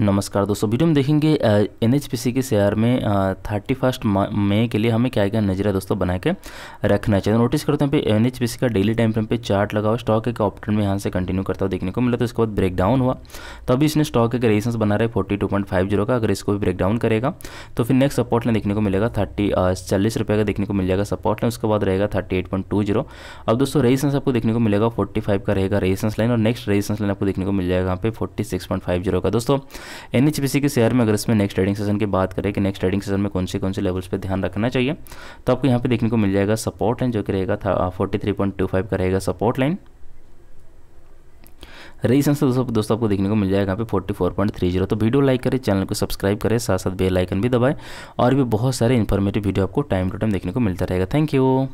नमस्कार दोस्तों वीडियो में देखेंगे एन एच पी सी के शेयर में थर्टी फर्स्ट मई के लिए हमें क्या क्या नजरिया दोस्तों बना के रखना चाहिए नोटिस करते हैं पे एन एच पी सी का डेली टाइम फ्रेम पे चार्ट लगा हुआ स्टॉक एक ऑप्टन में यहाँ से कंटिन्यू करता हुआ देखने को मिला तो इसके बाद ब्रेकडाउन हुआ तो अभी इसने स्टॉक एक रेजिस्टेंस बना रहा है forty two point five zero का अगर इसको भी ब्रेकडाउन करेगा तो फिर नेक्स्ट सपोर्ट लाइन देखने को मिलेगा थर्टी चालीस रुपये का देखने को मिल जाएगा सपोर्ट लाइन उसके बाद रहेगा thirty eight point two zero अब दोस्तों रेजिस्टेंस आपको देखने को मिलेगा फोर्टी फाइव का रहेगा रेजिस्टेंस लाइन और नेक्स्ट रेजिस्टेंस लाइन आपको देखने को मिल जाएगा यहाँ पे forty six point five zero का दोस्तों एन के शेयर में अगर इसमें नेक्स्ट ट्रेडिंग सेशन की बात करें कि नेक्स्ट ट्रेडिंग सेशन में कौन से कौन से लेवल्स पर ध्यान रखना चाहिए तो आपको यहाँ पर देखने को मिल जाएगा सपोर्ट लाइन जो कि रहेगा forty three point two five का रहेगा सपोर्ट लाइन रेजिस्टेंस दोस्तों दोस्तों आपको देखने को मिल जाएगा यहाँ पे 44.30 तो वीडियो लाइक करें चैनल को सब्सक्राइब करें साथ साथ बेल आइकन भी दबाएं और भी बहुत सारे इन्फॉर्मेटिव वीडियो आपको टाइम टू टाइम देखने को मिलता रहेगा थैंक यू